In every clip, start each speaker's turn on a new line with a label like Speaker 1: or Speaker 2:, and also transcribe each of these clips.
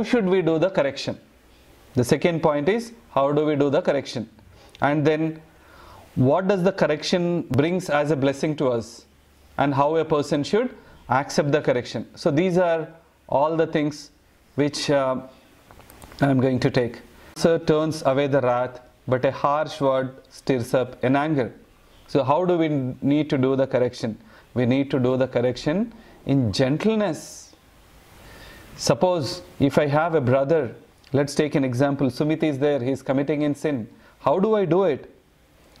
Speaker 1: how should we do the correction? The second point is how do we do the correction? And then what does the correction brings as a blessing to us? And how a person should accept the correction. So these are all the things which uh, I'm going to take. Sir turns away the wrath, but a harsh word stirs up in anger. So how do we need to do the correction? We need to do the correction in gentleness Suppose if I have a brother, let's take an example, Sumit is there, he is committing in sin. How do I do it?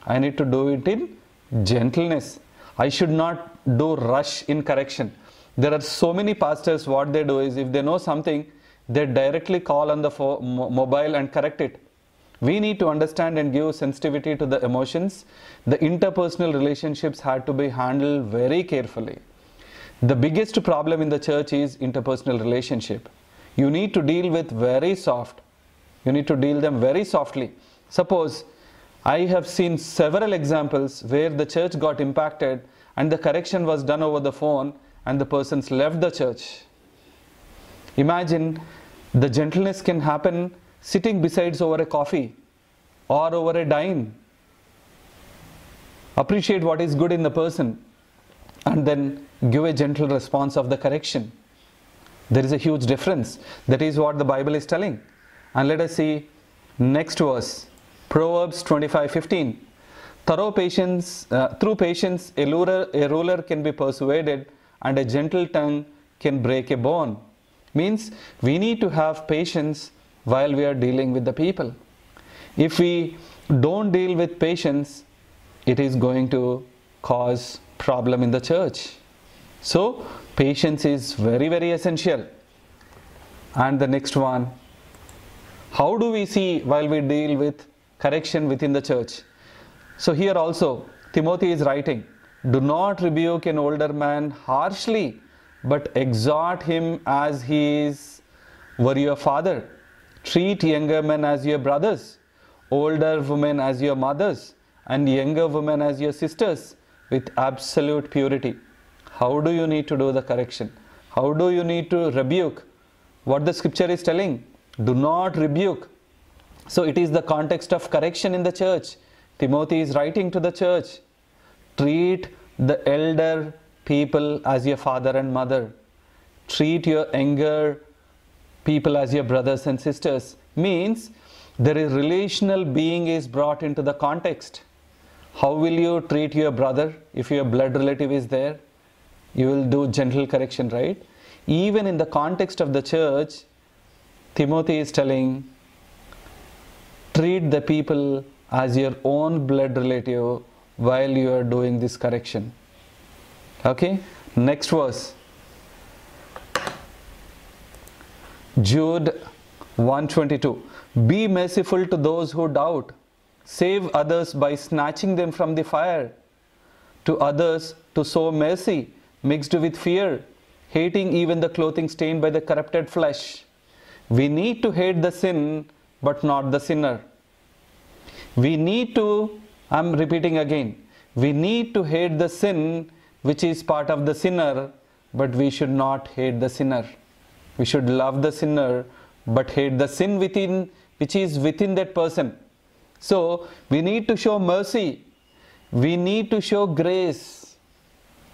Speaker 1: I need to do it in gentleness. I should not do rush in correction. There are so many pastors, what they do is if they know something, they directly call on the mobile and correct it. We need to understand and give sensitivity to the emotions. The interpersonal relationships had to be handled very carefully. The biggest problem in the church is interpersonal relationship. You need to deal with very soft. You need to deal them very softly. Suppose I have seen several examples where the church got impacted and the correction was done over the phone and the persons left the church. Imagine the gentleness can happen sitting besides over a coffee or over a dine. Appreciate what is good in the person and then give a gentle response of the correction. There is a huge difference. That is what the Bible is telling. And let us see next verse Proverbs 25 15. Thorough patience, uh, through patience, a ruler, a ruler can be persuaded, and a gentle tongue can break a bone. Means we need to have patience while we are dealing with the people. If we don't deal with patience, it is going to cause problem in the church. So patience is very very essential. And the next one, how do we see while we deal with correction within the church? So here also Timothy is writing, do not rebuke an older man harshly, but exhort him as he is were your father. Treat younger men as your brothers, older women as your mothers, and younger women as your sisters with absolute purity. How do you need to do the correction? How do you need to rebuke? What the scripture is telling? Do not rebuke. So it is the context of correction in the church. Timothy is writing to the church. Treat the elder people as your father and mother. Treat your younger people as your brothers and sisters. Means there is relational being is brought into the context how will you treat your brother if your blood relative is there? You will do gentle correction, right? Even in the context of the church, Timothy is telling, treat the people as your own blood relative while you are doing this correction. Okay, next verse. Jude 122. Be merciful to those who doubt save others by snatching them from the fire. To others, to sow mercy, mixed with fear, hating even the clothing stained by the corrupted flesh. We need to hate the sin, but not the sinner. We need to, I'm repeating again, we need to hate the sin which is part of the sinner, but we should not hate the sinner. We should love the sinner, but hate the sin within, which is within that person. So we need to show mercy. We need to show grace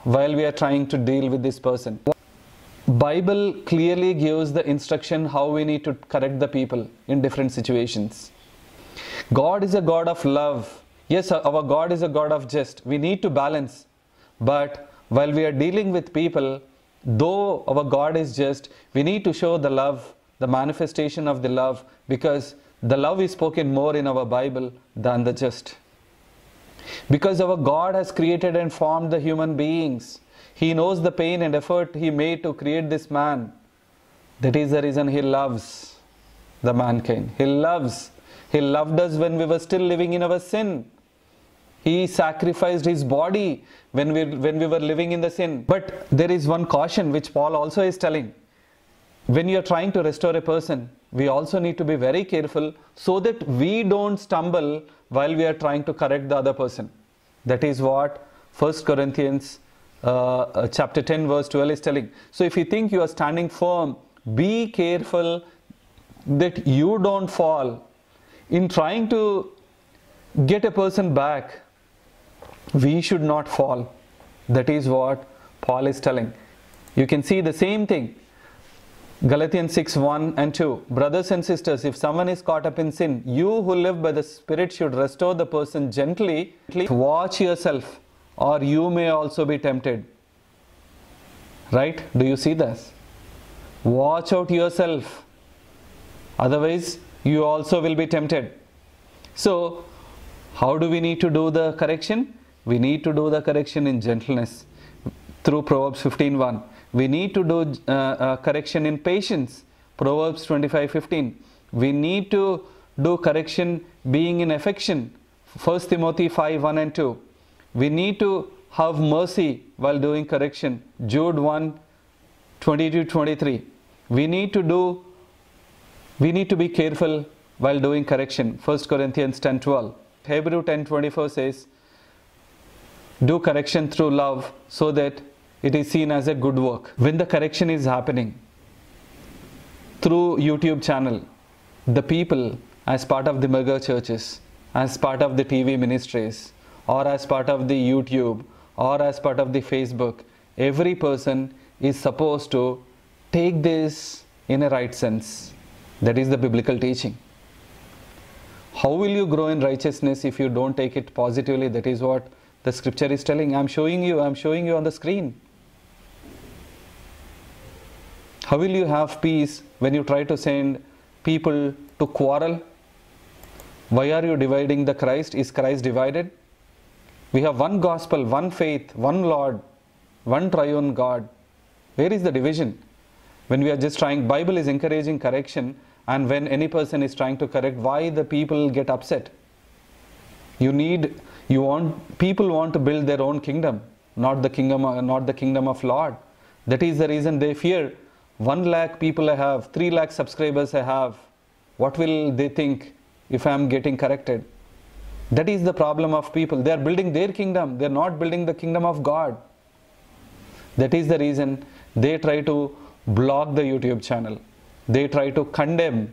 Speaker 1: while we are trying to deal with this person. Bible clearly gives the instruction how we need to correct the people in different situations. God is a God of love. Yes, our God is a God of just. We need to balance. But while we are dealing with people, though our God is just, we need to show the love, the manifestation of the love, because the love is spoken more in our Bible than the just. Because our God has created and formed the human beings. He knows the pain and effort He made to create this man. That is the reason He loves the mankind. He loves. He loved us when we were still living in our sin. He sacrificed His body when we, when we were living in the sin. But there is one caution which Paul also is telling. When you are trying to restore a person, we also need to be very careful so that we don't stumble while we are trying to correct the other person. That is what 1 Corinthians uh, uh, chapter 10 verse 12 is telling. So if you think you are standing firm, be careful that you don't fall. In trying to get a person back, we should not fall. That is what Paul is telling. You can see the same thing Galatians 6 1 and 2. Brothers and sisters, if someone is caught up in sin, you who live by the Spirit should restore the person gently. Watch yourself, or you may also be tempted. Right? Do you see this? Watch out yourself, otherwise, you also will be tempted. So, how do we need to do the correction? We need to do the correction in gentleness through Proverbs 15 1 we need to do uh, uh, correction in patience proverbs 25 15 we need to do correction being in affection 1 timothy 5 1 and 2 we need to have mercy while doing correction jude 1 22 23 we need to do we need to be careful while doing correction 1 corinthians 10 12 hebrew 10 24 says do correction through love so that it is seen as a good work. When the correction is happening through YouTube channel, the people as part of the mega churches, as part of the TV ministries, or as part of the YouTube, or as part of the Facebook, every person is supposed to take this in a right sense. That is the biblical teaching. How will you grow in righteousness if you don't take it positively? That is what the scripture is telling. I'm showing you, I'm showing you on the screen. How will you have peace when you try to send people to quarrel? Why are you dividing the Christ? Is Christ divided? We have one gospel, one faith, one Lord, one triune God. Where is the division? When we are just trying, Bible is encouraging correction and when any person is trying to correct, why the people get upset? You need, you want, people want to build their own kingdom, not the kingdom, not the kingdom of Lord. That is the reason they fear 1 lakh people I have, 3 lakh subscribers I have, what will they think if I am getting corrected? That is the problem of people. They are building their kingdom, they are not building the kingdom of God. That is the reason they try to block the YouTube channel, they try to condemn.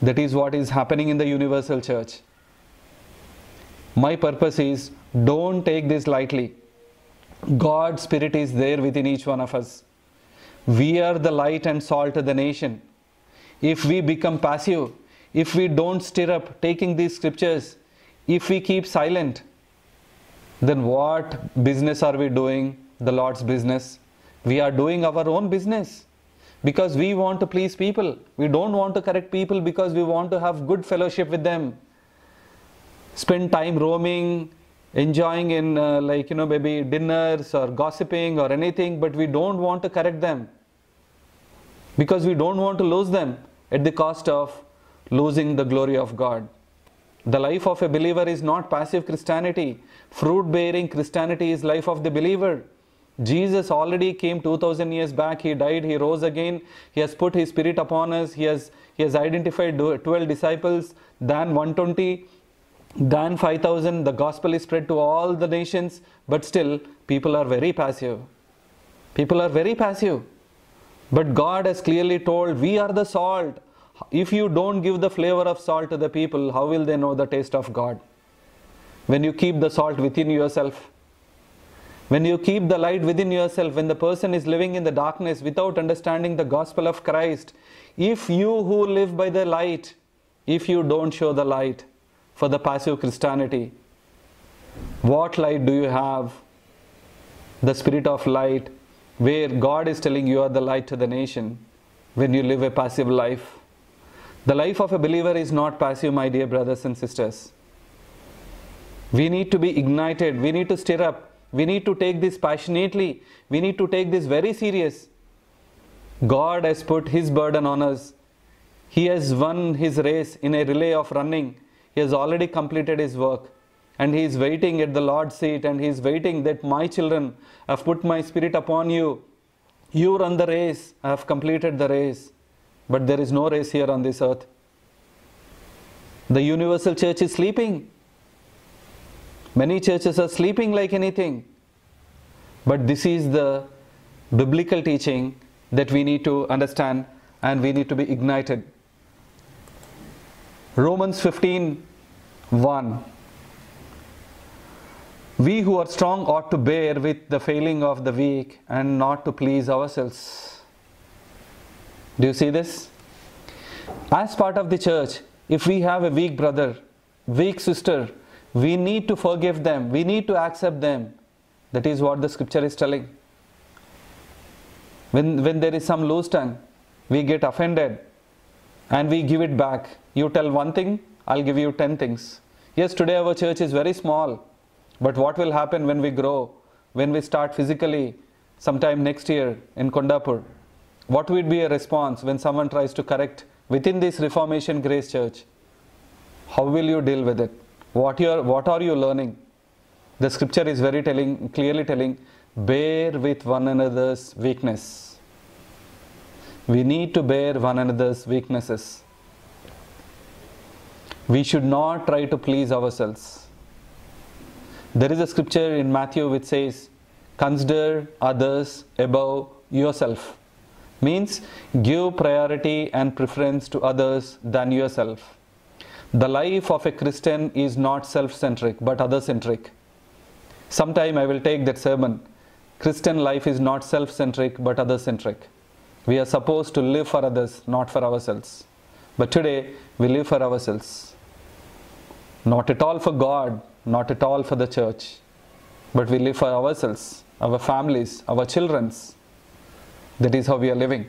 Speaker 1: That is what is happening in the universal church. My purpose is don't take this lightly. God's spirit is there within each one of us. We are the light and salt of the nation. If we become passive, if we don't stir up taking these scriptures, if we keep silent, then what business are we doing? The Lord's business. We are doing our own business because we want to please people. We don't want to correct people because we want to have good fellowship with them. Spend time roaming, enjoying in uh, like you know maybe dinners or gossiping or anything but we don't want to correct them because we don't want to lose them at the cost of losing the glory of god the life of a believer is not passive christianity fruit bearing christianity is life of the believer jesus already came 2000 years back he died he rose again he has put his spirit upon us he has he has identified 12 disciples then 120 than 5000 the gospel is spread to all the nations but still people are very passive people are very passive but god has clearly told we are the salt if you don't give the flavor of salt to the people how will they know the taste of god when you keep the salt within yourself when you keep the light within yourself when the person is living in the darkness without understanding the gospel of christ if you who live by the light if you don't show the light for the passive Christianity. What light do you have? The spirit of light, where God is telling you are the light to the nation when you live a passive life. The life of a believer is not passive, my dear brothers and sisters. We need to be ignited, we need to stir up, we need to take this passionately, we need to take this very serious. God has put His burden on us. He has won His race in a relay of running. He has already completed his work and he is waiting at the Lord's seat and he is waiting that my children I have put my spirit upon you. You run the race. I have completed the race. But there is no race here on this earth. The universal church is sleeping. Many churches are sleeping like anything. But this is the biblical teaching that we need to understand and we need to be ignited. Romans 15 1. We who are strong ought to bear with the failing of the weak and not to please ourselves. Do you see this? As part of the church, if we have a weak brother, weak sister, we need to forgive them, we need to accept them. That is what the scripture is telling. When, when there is some loose tongue, we get offended, and we give it back. You tell one thing, I'll give you 10 things. Yes, today our church is very small, but what will happen when we grow, when we start physically sometime next year in Kondapur? What would be a response when someone tries to correct within this Reformation Grace Church? How will you deal with it? What, you're, what are you learning? The scripture is very telling, clearly telling, bear with one another's weakness. We need to bear one another's weaknesses. We should not try to please ourselves. There is a scripture in Matthew which says, Consider others above yourself. Means give priority and preference to others than yourself. The life of a Christian is not self centric but other centric. Sometime I will take that sermon. Christian life is not self centric but other centric. We are supposed to live for others, not for ourselves. But today, we live for ourselves. Not at all for God, not at all for the church. But we live for ourselves, our families, our children's. That is how we are living.